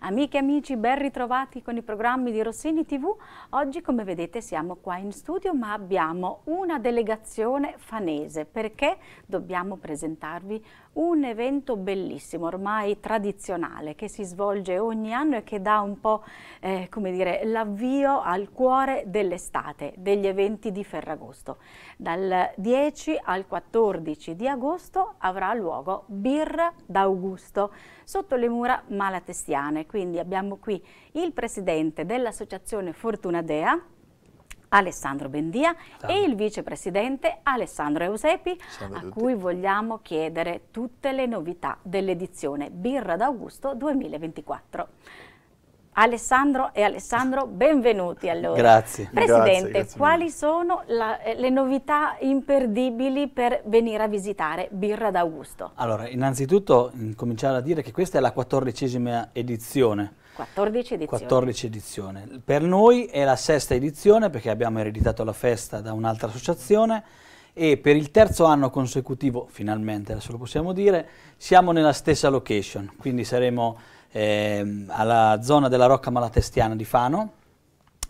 Amiche e amici, ben ritrovati con i programmi di Rossini TV. Oggi, come vedete, siamo qua in studio, ma abbiamo una delegazione fanese perché dobbiamo presentarvi un evento bellissimo, ormai tradizionale, che si svolge ogni anno e che dà un po' eh, l'avvio al cuore dell'estate, degli eventi di Ferragosto. Dal 10 al 14 di agosto avrà luogo Birra d'Augusto sotto le mura malatestiane. Quindi abbiamo qui il presidente dell'associazione Fortunadea, Alessandro Bendia Tanto. e il vicepresidente Alessandro Eusepi a tutti. cui vogliamo chiedere tutte le novità dell'edizione Birra d'Augusto 2024. Alessandro e Alessandro, benvenuti allora. Grazie. Presidente, grazie, grazie quali sono la, eh, le novità imperdibili per venire a visitare Birra d'Augusto? Allora, innanzitutto mm, cominciare a dire che questa è la quattordicesima edizione 14 edizione. 14 edizioni. Per noi è la sesta edizione perché abbiamo ereditato la festa da un'altra associazione e per il terzo anno consecutivo, finalmente adesso lo possiamo dire, siamo nella stessa location, quindi saremo eh, alla zona della Rocca Malatestiana di Fano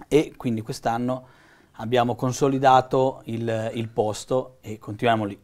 e quindi quest'anno abbiamo consolidato il, il posto e continuiamo lì.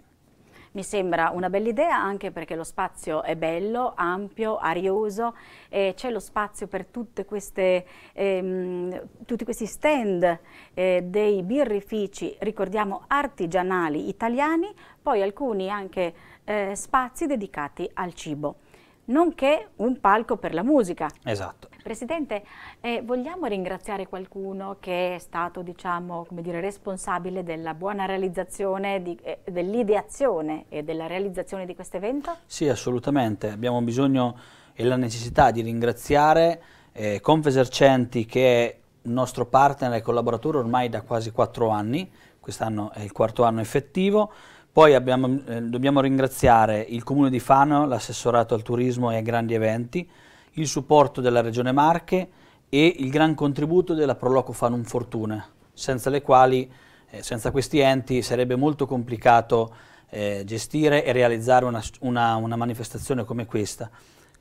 Mi sembra una bella idea anche perché lo spazio è bello, ampio, arioso e c'è lo spazio per queste, ehm, tutti questi stand eh, dei birrifici, ricordiamo artigianali italiani, poi alcuni anche eh, spazi dedicati al cibo nonché un palco per la musica. Esatto. Presidente, eh, vogliamo ringraziare qualcuno che è stato diciamo, dire, responsabile della buona realizzazione, eh, dell'ideazione e della realizzazione di questo evento? Sì, assolutamente. Abbiamo bisogno e la necessità di ringraziare eh, Confesercenti che è il nostro partner e collaboratore ormai da quasi quattro anni, quest'anno è il quarto anno effettivo, poi abbiamo, eh, dobbiamo ringraziare il Comune di Fano, l'assessorato al turismo e ai grandi eventi, il supporto della Regione Marche e il gran contributo della Proloco Fanum Fortuna, senza le quali, eh, senza questi enti, sarebbe molto complicato eh, gestire e realizzare una, una, una manifestazione come questa.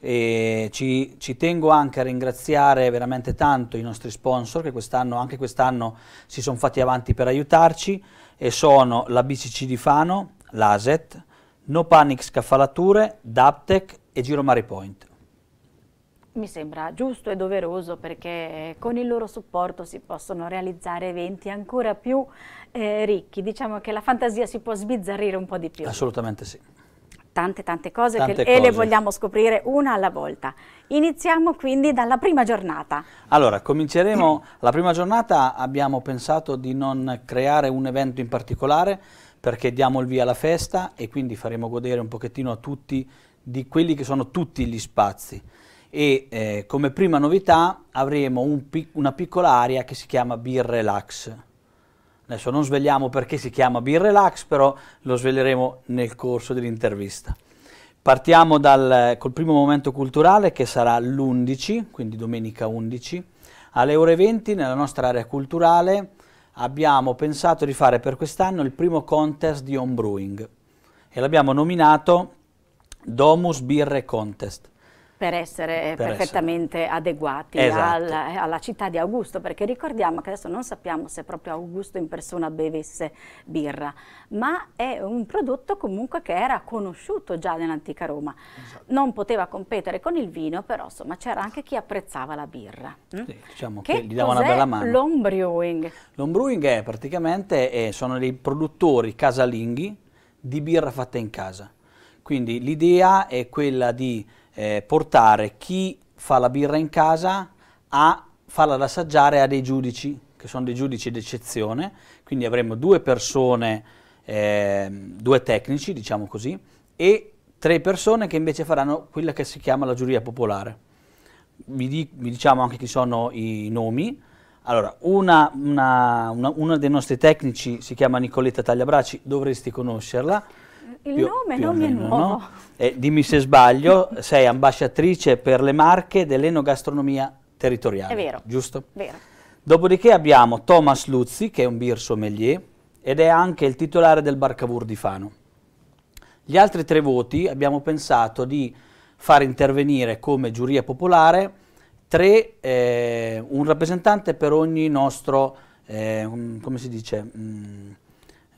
Ci, ci, tengo anche a ringraziare veramente tanto i nostri sponsor che quest'anno, anche quest'anno si sono fatti avanti per aiutarci e sono la BCC di Fano, l'ASET, No Panic Scaffalature, Daptec e Giro Maripoint. Mi sembra giusto e doveroso perché con il loro supporto si possono realizzare eventi ancora più eh, ricchi. Diciamo che la fantasia si può sbizzarrire un po' di più. Assolutamente sì. Tante tante cose, tante che, cose. e le vogliamo scoprire una alla volta. Iniziamo quindi dalla prima giornata. Allora, cominceremo la prima giornata. Abbiamo pensato di non creare un evento in particolare perché diamo il via alla festa e quindi faremo godere un pochettino a tutti di quelli che sono tutti gli spazi e eh, come prima novità avremo un pic una piccola area che si chiama Beer Relax. Adesso non svegliamo perché si chiama Beer Relax, però lo sveglieremo nel corso dell'intervista. Partiamo dal, col primo momento culturale che sarà l'11, quindi domenica 11. Alle ore 20 nella nostra area culturale abbiamo pensato di fare per quest'anno il primo contest di homebrewing e l'abbiamo nominato Domus Birre Contest per essere per perfettamente essere. adeguati esatto. al, eh, alla città di Augusto, perché ricordiamo che adesso non sappiamo se proprio Augusto in persona bevesse birra, ma è un prodotto comunque che era conosciuto già nell'antica Roma. Esatto. Non poteva competere con il vino, però insomma c'era anche chi apprezzava la birra. Mm? Sì, diciamo che, che gli dava una bella mano. L'homebrewing. L'homebrewing è praticamente, eh, sono dei produttori casalinghi di birra fatta in casa. Quindi l'idea è quella di eh, portare chi fa la birra in casa a farla assaggiare a dei giudici, che sono dei giudici d'eccezione, quindi avremo due persone, eh, due tecnici, diciamo così, e tre persone che invece faranno quella che si chiama la giuria popolare. Vi, di, vi diciamo anche chi sono i nomi. Allora, una, una, una, uno dei nostri tecnici si chiama Nicoletta Tagliabraci, dovresti conoscerla il più, nome più non mi è nuovo. No? Eh, dimmi se sbaglio, sei ambasciatrice per le marche dell'enogastronomia territoriale. È vero. Giusto? Vero. Dopodiché abbiamo Thomas Luzzi, che è un beer sommelier, ed è anche il titolare del Barcavour di Fano. Gli altri tre voti abbiamo pensato di far intervenire come giuria popolare tre, eh, un rappresentante per ogni nostro, eh, un, come si dice, mh, mm,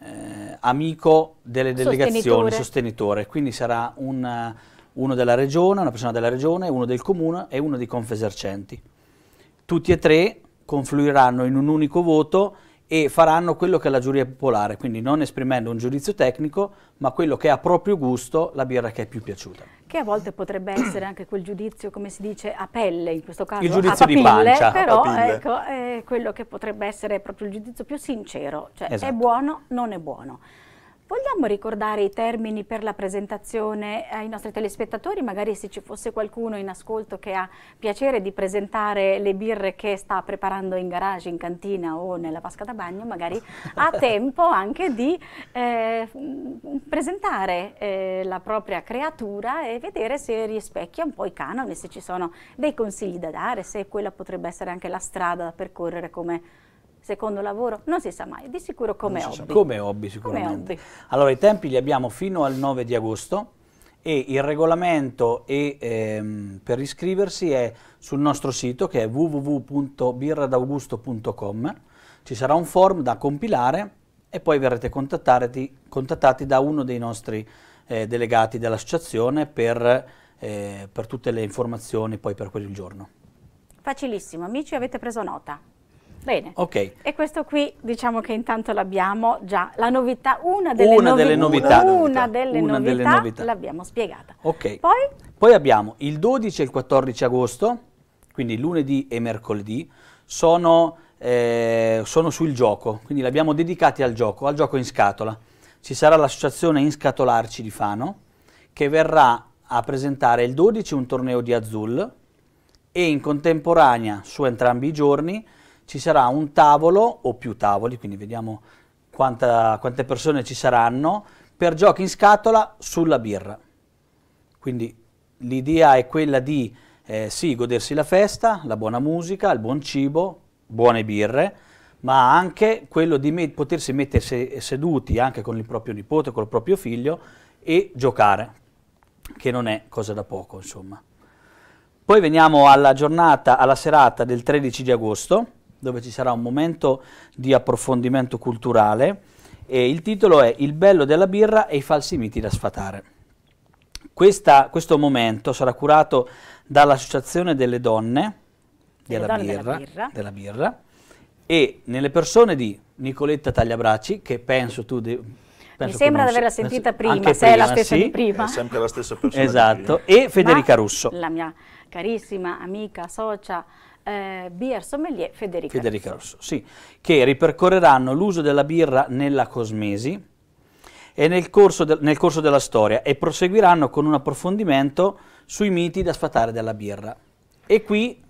eh, amico delle delegazioni, sostenitore, sostenitore. quindi sarà un, uno della regione, una persona della regione, uno del comune e uno di Confesercenti. Tutti e tre confluiranno in un unico voto e faranno quello che è la giuria popolare, quindi non esprimendo un giudizio tecnico, ma quello che a proprio gusto la birra che è più piaciuta che a volte potrebbe essere anche quel giudizio, come si dice, a pelle, in questo caso il giudizio papille, di pancia, però ecco, è quello che potrebbe essere proprio il giudizio più sincero, cioè esatto. è buono, non è buono. Vogliamo ricordare i termini per la presentazione eh, ai nostri telespettatori? Magari se ci fosse qualcuno in ascolto che ha piacere di presentare le birre che sta preparando in garage, in cantina o nella vasca da bagno, magari ha tempo anche di eh, presentare eh, la propria creatura e vedere se rispecchia un po' i canoni, se ci sono dei consigli da dare, se quella potrebbe essere anche la strada da percorrere come secondo lavoro, non si sa mai, di sicuro come hobby. Come hobby sicuramente. Come hobby. Allora i tempi li abbiamo fino al 9 di agosto e il regolamento e, ehm, per iscriversi è sul nostro sito che è www.birradaugusto.com, ci sarà un form da compilare e poi verrete contattati da uno dei nostri eh, delegati dell'associazione per, eh, per tutte le informazioni poi per quel giorno. Facilissimo, amici avete preso nota. Bene. Okay. E questo qui diciamo che intanto l'abbiamo già, la novità, una delle, una novi delle novità, una, delle, una novità, delle novità, l'abbiamo spiegata. Okay. Poi? Poi abbiamo il 12 e il 14 agosto, quindi lunedì e mercoledì, sono, eh, sono sul gioco, quindi l'abbiamo dedicati al gioco, al gioco in scatola. Ci sarà l'associazione Inscatolarci di Fano che verrà a presentare il 12 un torneo di Azul e in contemporanea su entrambi i giorni ci sarà un tavolo o più tavoli, quindi vediamo quanta, quante persone ci saranno, per giochi in scatola sulla birra. Quindi l'idea è quella di eh, sì, godersi la festa, la buona musica, il buon cibo, buone birre, ma anche quello di met potersi mettere seduti anche con il proprio nipote, col proprio figlio e giocare, che non è cosa da poco, insomma. Poi veniamo alla giornata, alla serata del 13 di agosto, dove ci sarà un momento di approfondimento culturale e il titolo è Il bello della birra e i falsi miti da sfatare. Questa, questo momento sarà curato dall'Associazione delle Donne, della, donne birra, della, birra. della, birra, e nelle persone di Nicoletta Tagliabraci, che penso tu... De, Mi sembra di averla sentita prima, se prima, è la stessa sì, di prima. È sempre la stessa persona. Esatto, e Federica Ma Russo. La mia carissima amica, socia, eh, Beer Sommelier Federica, Federica Rosso. Sì, che ripercorreranno l'uso della birra nella cosmesi e nel corso, de nel corso della storia e proseguiranno con un approfondimento sui miti da sfatare della birra. E qui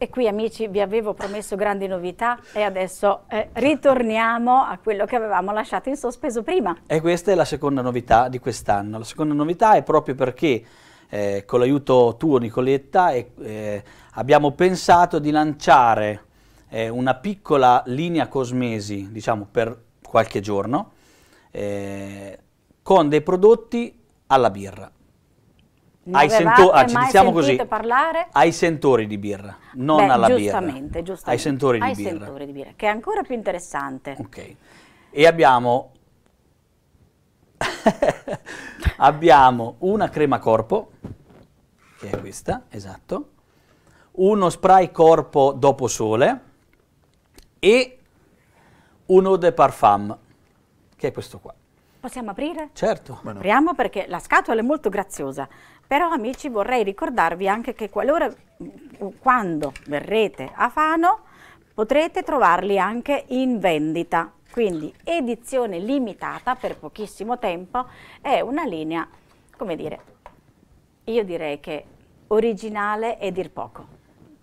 e qui amici vi avevo promesso grandi novità e adesso eh, ritorniamo a quello che avevamo lasciato in sospeso prima. E questa è la seconda novità di quest'anno. La seconda novità è proprio perché eh, con l'aiuto tuo Nicoletta eh, abbiamo pensato di lanciare eh, una piccola linea cosmesi, diciamo per qualche giorno, eh, con dei prodotti alla birra. Non ai sento- ah, iniziamo così. Parlare? Ai sentori di birra, non Beh, alla giustamente, birra. Giustamente, Ai sentori ai di birra. sentori di birra, che è ancora più interessante. Ok. E abbiamo abbiamo una crema corpo che è questa, esatto, uno spray corpo dopo sole e un eau de parfum, che è questo qua. Possiamo aprire? Certo. Bueno. Apriamo perché la scatola è molto graziosa. Però amici vorrei ricordarvi anche che qualora, quando verrete a Fano potrete trovarli anche in vendita. Quindi edizione limitata per pochissimo tempo è una linea, come dire, io direi che originale è dir poco.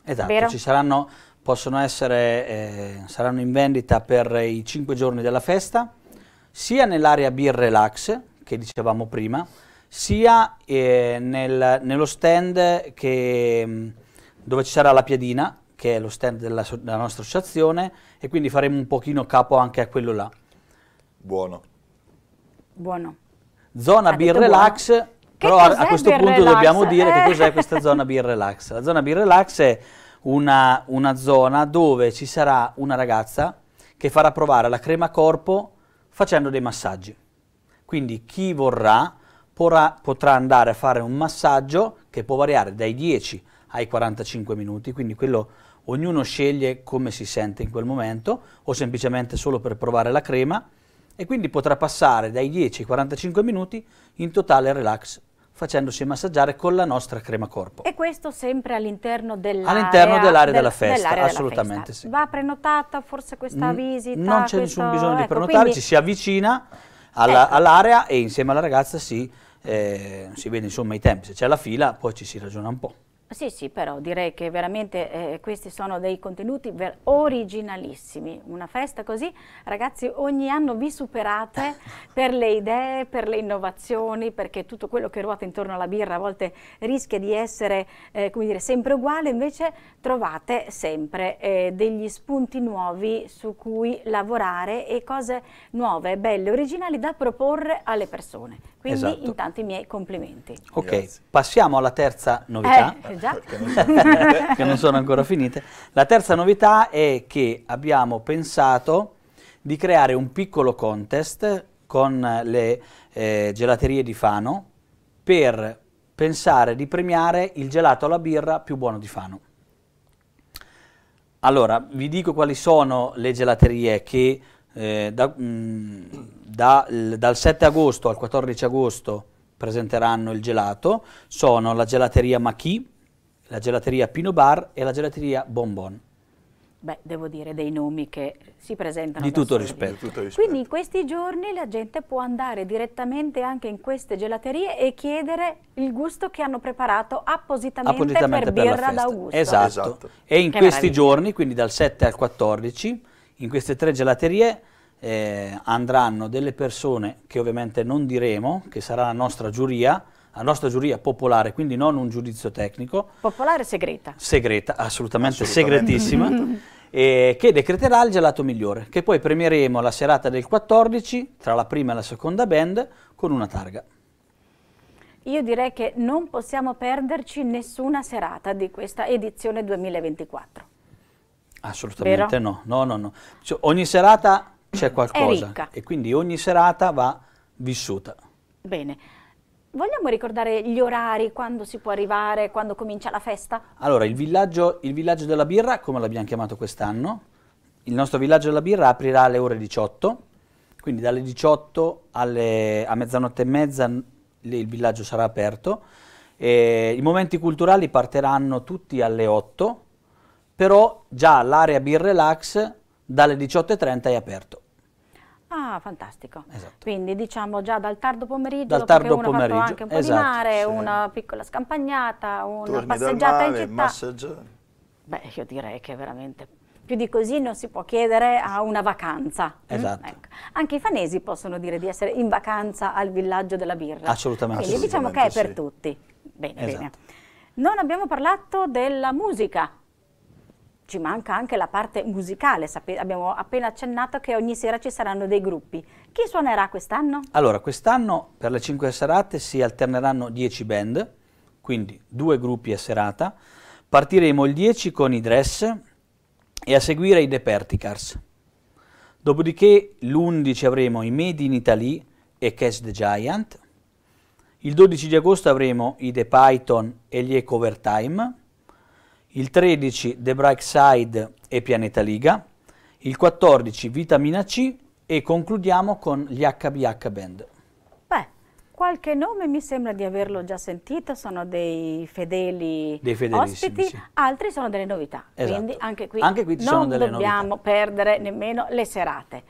Esatto, Vero? ci saranno, possono essere, eh, saranno in vendita per i cinque giorni della festa, sia nell'area Beer Relax, che dicevamo prima, sia eh, nel, nello stand che, mm, dove ci sarà la piadina, che è lo stand della, della nostra associazione, e quindi faremo un pochino capo anche a quello là. Buono. Buono. Zona ha Beer Relax buono. Però a, a, questo punto relax? dobbiamo dire eh. che cos'è questa zona Beer Relax. La zona Beer Relax è una, una zona dove ci sarà una ragazza che farà provare la crema corpo facendo dei massaggi. Quindi chi vorrà porrà, potrà andare a fare un massaggio che può variare dai 10 ai 45 minuti, quindi quello ognuno sceglie come si sente in quel momento o semplicemente solo per provare la crema e quindi potrà passare dai 10 ai 45 minuti in totale relax facendosi massaggiare con la nostra crema corpo. E questo sempre all'interno dell'area all'interno dell'area del, della festa, dell assolutamente della festa. sì. Va prenotata forse questa N visita? Non c'è questo... nessun bisogno ecco, di prenotare, quindi... ci si avvicina ecco. all'area ecco. all e insieme alla ragazza si, eh, si vede insomma i tempi, se c'è la fila poi ci si ragiona un po'. Sì, sì, però direi che veramente eh, questi sono dei contenuti originalissimi. Una festa così, ragazzi, ogni anno vi superate per le idee, per le innovazioni, perché tutto quello che ruota intorno alla birra a volte rischia di essere, eh, come dire, sempre uguale, invece trovate sempre eh, degli spunti nuovi su cui lavorare e cose nuove, belle, originali da proporre alle persone. Quindi esatto. intanto i miei complimenti. Ok, Grazie. passiamo alla terza novità. Eh, già. Che non, sono, ancora finite. La terza novità è che abbiamo pensato di creare un piccolo contest con le eh, gelaterie di Fano per pensare di premiare il gelato alla birra più buono di Fano. Allora, vi dico quali sono le gelaterie che eh, da, mh, mm, da, l, dal 7 agosto al 14 agosto presenteranno il gelato. Sono la gelateria Machi, la gelateria Pino Bar e la gelateria Bonbon. Beh, devo dire dei nomi che si presentano. Di tutto, rispetto. Di tutto rispetto. Quindi in questi giorni la gente può andare direttamente anche in queste gelaterie e chiedere il gusto che hanno preparato appositamente, appositamente per, per birra d'Augusto. Esatto. esatto. E in che questi meraviglia. giorni, quindi dal 7 al 14, in queste tre gelaterie eh, andranno delle persone che ovviamente non diremo, che sarà la nostra giuria, a nostra giuria popolare, quindi non un giudizio tecnico. Popolare segreta. Segreta, assolutamente, assolutamente. segretissima, E che decreterà il gelato migliore, che poi premieremo la serata del 14 tra la prima e la seconda band con una targa. Io direi che non possiamo perderci nessuna serata di questa edizione 2024. Assolutamente no. no, no, no. Cioè, ogni serata c'è qualcosa e quindi ogni serata va vissuta. Bene. Vogliamo ricordare gli orari, quando si può arrivare, quando comincia la festa? Allora, il villaggio, il villaggio della birra, come l'abbiamo chiamato quest'anno, il nostro villaggio della birra aprirà alle ore 18, quindi dalle 18 alle, a mezzanotte e mezza il villaggio sarà aperto. E I momenti culturali partiranno tutti alle 8, però già l'area Beer Relax dalle 18.30 è aperto. Ah, fantastico. Esatto. Quindi diciamo già dal tardo pomeriggio, dal tardo pomeriggio. anche un po' esatto, di mare, sì. una piccola scampagnata, una Torni passeggiata mare, in città. Massaggia. Beh, io direi che veramente più di così non si può chiedere a una vacanza. Mm? Esatto. ecco. Anche i fanesi possono dire di essere in vacanza al villaggio della birra. Assolutamente. Quindi diciamo che è per sì. tutti. Bene, esatto. bene. Non abbiamo parlato della musica ci manca anche la parte musicale, Sape abbiamo appena accennato che ogni sera ci saranno dei gruppi. Chi suonerà quest'anno? Allora, quest'anno per le 5 serate si alterneranno 10 band, quindi due gruppi a serata. Partiremo il 10 con i Dress e a seguire i Deperticars. Dopodiché l'11 avremo i Made in Italy e Cash the Giant. Il 12 di agosto avremo i The Python e gli Ecovertime. Time il 13 The Bright Side e Pianeta Liga, il 14 Vitamina C e concludiamo con gli HBH Band. qualche nome mi sembra di averlo già sentito, sono dei fedeli dei ospiti, sì. altri sono delle novità, esatto. quindi anche qui, anche qui non dobbiamo novità. perdere nemmeno le serate.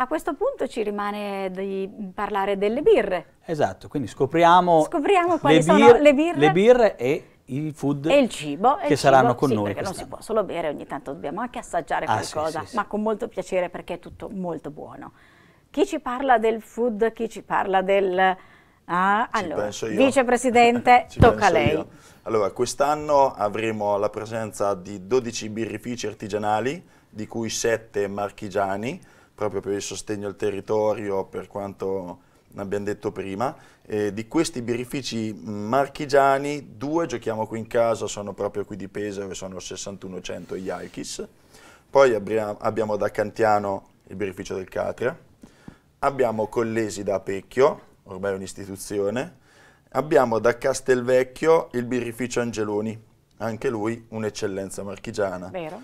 A questo punto ci rimane di parlare delle birre. Esatto, quindi scopriamo, scopriamo le, bir le, birre. le birre e il food e il cibo, che il saranno cibo, con sì, noi. Perché non si può solo bere, ogni tanto dobbiamo anche assaggiare ah, qualcosa, sì, sì, ma con molto piacere perché è tutto molto buono. Chi ci parla del food, chi ci parla del... Ah, allora, vicepresidente, tocca a lei. Io. Allora, quest'anno avremo la presenza di 12 birrifici artigianali, di cui 7 marchigiani, proprio per il sostegno al territorio, per quanto abbiamo detto prima. Eh, di questi birrifici marchigiani, due giochiamo qui in casa, sono proprio qui di Pesaro, sono 6100 gli Alchis. Poi abbiamo, da Cantiano il birrificio del Catria, Abbiamo Collesi da Pecchio, ormai è un'istituzione. Abbiamo da Castelvecchio il birrificio Angeloni, anche lui un'eccellenza marchigiana. Vero.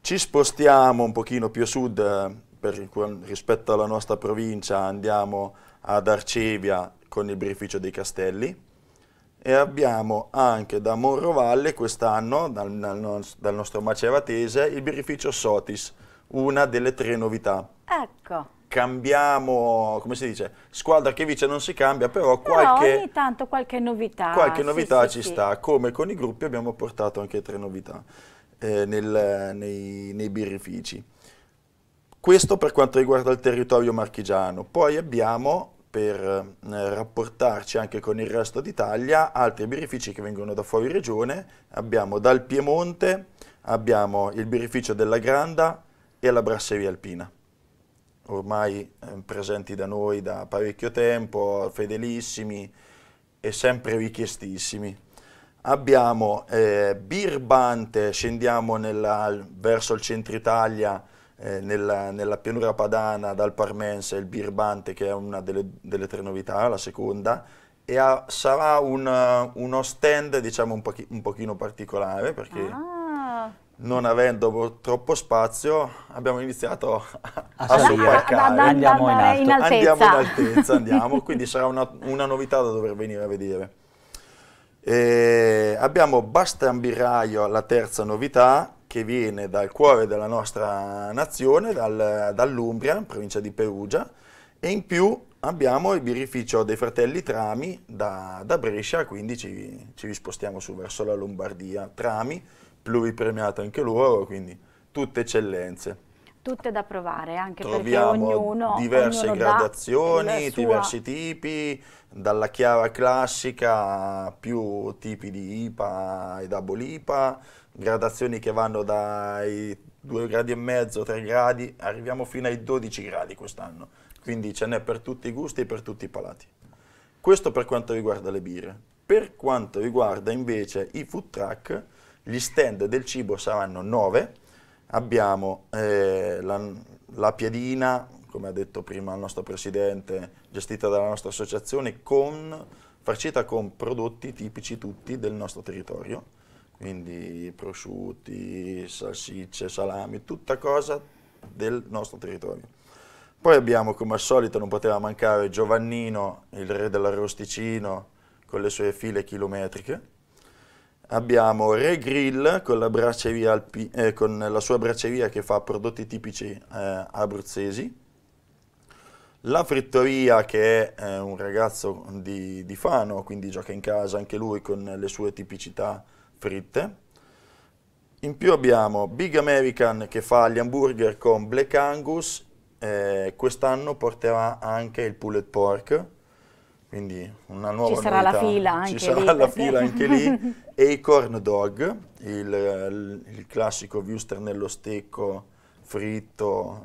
Ci spostiamo un pochino più a sud eh, per, rispetto alla nostra provincia, andiamo ad Arcevia con il birrificio dei Castelli e abbiamo anche da Monrovalle quest'anno, dal, dal, dal, nostro maceratese, il birrificio Sotis, una delle tre novità. Ecco. Cambiamo, come si dice, squadra che vince non si cambia, però, però qualche... ogni tanto qualche novità. Qualche novità sì, ci sì, sta, sì. come con i gruppi abbiamo portato anche tre novità eh, nel, nei, nei birrifici. Questo per quanto riguarda il territorio marchigiano. Poi abbiamo per eh, rapportarci anche con il resto d'Italia, altri birrifici che vengono da fuori regione, abbiamo dal Piemonte, abbiamo il birrificio della Granda e la Brasseria Alpina ormai eh, presenti da noi da parecchio tempo, fedelissimi e sempre richiestissimi. Abbiamo eh, Birbante, scendiamo nella, verso il centro Italia, eh, nella, nella, pianura padana dal Parmense il Birbante che è una delle, delle tre novità, la seconda, e ha, sarà un, uh, uno stand diciamo un, pochi, un pochino particolare perché... Ah non avendo troppo spazio, abbiamo iniziato a, a, a Andiamo in, in altezza. Andiamo in altezza, andiamo. quindi sarà una, una, novità da dover venire a vedere. E abbiamo Bastian Birraio, la terza novità, che viene dal cuore della nostra nazione, dal, dall'Umbria, provincia di Perugia, e in più abbiamo il birrificio dei fratelli Trami da, da Brescia, quindi ci, ci spostiamo su verso la Lombardia. Trami, pluripremiato anche loro, quindi tutte eccellenze. Tutte da provare, anche Troviamo perché ognuno diverse ognuno gradazioni, diversi tipi, dalla chiara classica a più tipi di IPA e double IPA, gradazioni che vanno dai 2 gradi e mezzo, 3 gradi, arriviamo fino ai 12 gradi quest'anno, quindi ce n'è per tutti i gusti e per tutti i palati. Questo per quanto riguarda le birre. Per quanto riguarda invece i food truck, gli stand del cibo saranno 9, abbiamo eh, la, la piadina, come ha detto prima il nostro presidente, gestita dalla nostra associazione, con, farcita con prodotti tipici tutti del nostro territorio quindi prosciutti, salsicce, salami, tutta cosa del nostro territorio. Poi abbiamo, come al solito, non poteva mancare Giovannino, il re dell'arrosticino, con le sue file chilometriche. Abbiamo Re Grill con la, eh, con la sua braceria che fa prodotti tipici eh, abruzzesi. La Frittoria che è eh, un ragazzo di, di Fano, quindi gioca in casa anche lui con le sue tipicità fritte. In più abbiamo Big American che fa gli hamburger con Black Angus, eh, quest'anno porterà anche il pulled pork, quindi una nuova Ci sarà novità. la fila anche Ci lì. sarà la fila anche lì. E i corn dog, il, il classico viewster nello stecco fritto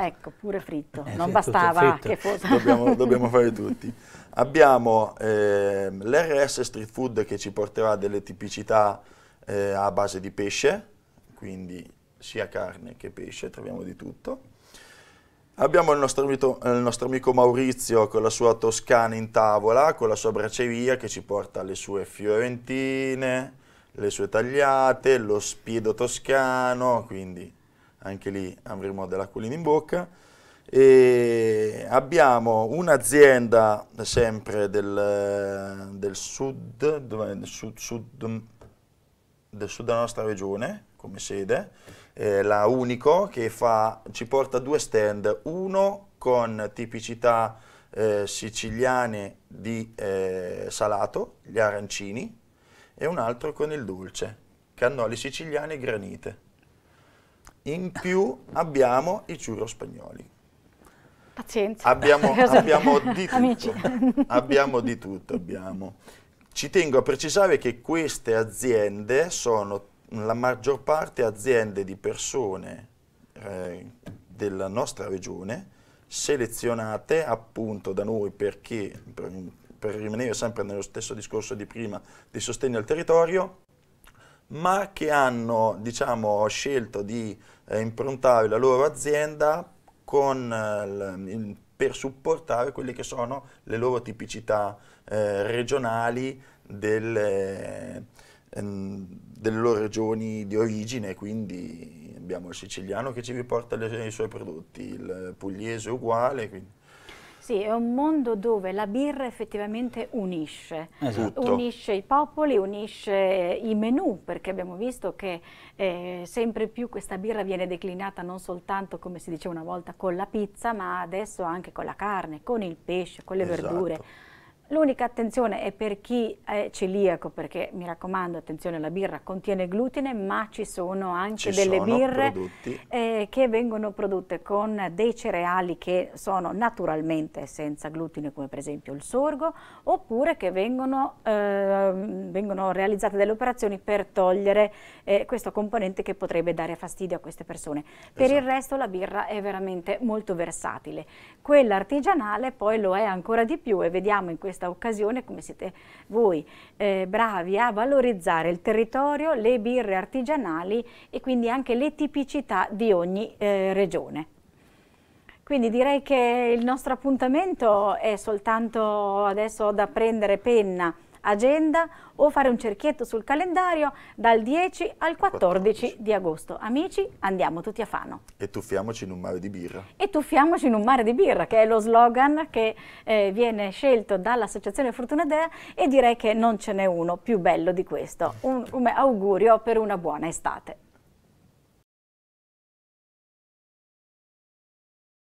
Ecco, pure fritto, eh, non fritto, bastava fritto. che fosse... Dobbiamo, dobbiamo fare tutti. Abbiamo eh, l'RS Street Food che ci porterà delle tipicità eh, a base di pesce, quindi sia carne che pesce, troviamo di tutto. Abbiamo il nostro, amico, il nostro, amico Maurizio con la sua Toscana in tavola, con la sua braceria che ci porta le sue fiorentine, le sue tagliate, lo spiedo toscano, quindi anche lì avremo dell'acquolina in bocca. E abbiamo un'azienda sempre del, del, sud, del, sud, sud, del, sud, della nostra regione come sede, eh, la Unico, che fa, ci porta due stand, uno con tipicità eh, siciliane di eh, salato, gli arancini, e un altro con il dolce, cannoli siciliani e granite. In più abbiamo i ciuro spagnoli. Pazienza. Abbiamo, abbiamo di tutto. Amici. Abbiamo di tutto, abbiamo. Ci tengo a precisare che queste aziende sono la maggior parte aziende di persone eh, della nostra regione selezionate appunto da noi perché, per, per rimanere sempre nello stesso discorso di prima, di sostegno al territorio, ma che hanno diciamo, scelto di eh, improntare la loro azienda con, eh, il, per supportare quelle che sono le loro tipicità eh, regionali delle, eh, ehm, delle, loro regioni di origine, quindi abbiamo il siciliano che ci riporta le, i suoi prodotti, il pugliese uguale. Quindi. Sì, è un mondo dove la birra effettivamente unisce. Esatto. Unisce i popoli, unisce eh, i menù, perché abbiamo visto che eh, sempre più questa birra viene declinata non soltanto, come si diceva una volta, con la pizza, ma adesso anche con la carne, con il pesce, con le esatto. verdure L'unica attenzione è per chi è celiaco, perché mi raccomando, attenzione, la birra contiene glutine, ma ci sono anche ci delle sono birre eh, che vengono prodotte con dei cereali che sono naturalmente senza glutine, come per esempio il sorgo, oppure che vengono, eh, vengono realizzate delle operazioni per togliere eh, questo componente che potrebbe dare fastidio a queste persone. Per il esatto. resto la birra è veramente molto versatile. Quella artigianale poi lo è ancora di più e vediamo in questo questa occasione, come siete voi eh, bravi a valorizzare il territorio, le birre artigianali e quindi anche le tipicità di ogni eh, regione. Quindi direi che il nostro appuntamento è soltanto adesso da prendere penna agenda o fare un cerchietto sul calendario dal 10 al 14, 14. di agosto. Amici, andiamo tutti a Fano. E tuffiamoci in un mare di birra. E tuffiamoci in un mare di birra, che è lo slogan che eh, viene scelto dall'Associazione Fortuna Dea e direi che non ce n'è uno più bello di questo. Un, un augurio per una buona estate.